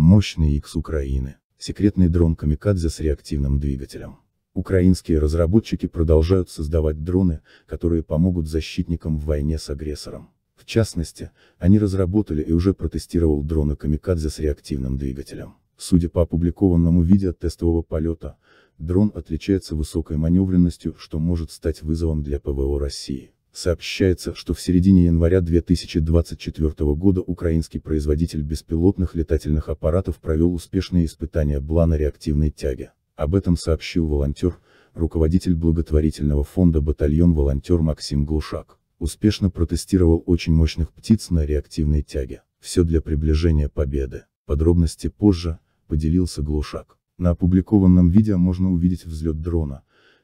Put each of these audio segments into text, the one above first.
Мощный X Украины. Секретный дрон «Камикадзе» с реактивным двигателем. Украинские разработчики продолжают создавать дроны, которые помогут защитникам в войне с агрессором. В частности, они разработали и уже протестировал дроны «Камикадзе» с реактивным двигателем. Судя по опубликованному видео тестового полета, дрон отличается высокой маневренностью, что может стать вызовом для ПВО России. Сообщается, что в середине января 2024 года украинский производитель беспилотных летательных аппаратов провел успешные испытания блана реактивной тяги. Об этом сообщил волонтер, руководитель благотворительного фонда «Батальон волонтер» Максим Глушак. Успешно протестировал очень мощных птиц на реактивной тяге. Все для приближения победы. Подробности позже, поделился Глушак. На опубликованном видео можно увидеть взлет дрона,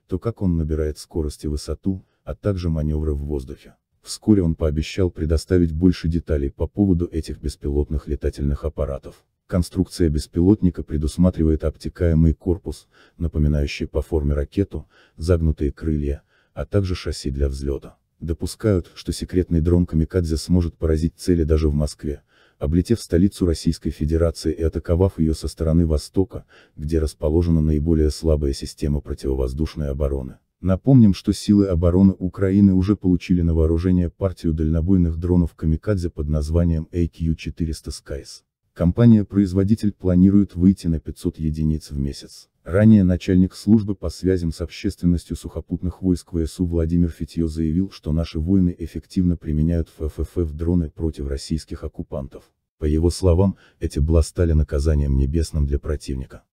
то как он набирает скорость и высоту, а также маневры в воздухе. Вскоре он пообещал предоставить больше деталей по поводу этих беспилотных летательных аппаратов. Конструкция беспилотника предусматривает обтекаемый корпус, напоминающий по форме ракету, загнутые крылья, а также шасси для взлета. Допускают, что секретный дрон «Камикадзе» сможет поразить цели даже в Москве, облетев столицу Российской Федерации и атаковав ее со стороны востока, где расположена наиболее слабая система противовоздушной обороны. Напомним, что силы обороны Украины уже получили на вооружение партию дальнобойных дронов «Камикадзе» под названием AQ-400 Skies. Компания-производитель планирует выйти на 500 единиц в месяц. Ранее начальник службы по связям с общественностью сухопутных войск ВСУ Владимир Фитье заявил, что наши воины эффективно применяют ФФФ дроны против российских оккупантов. По его словам, эти бла стали наказанием небесным для противника.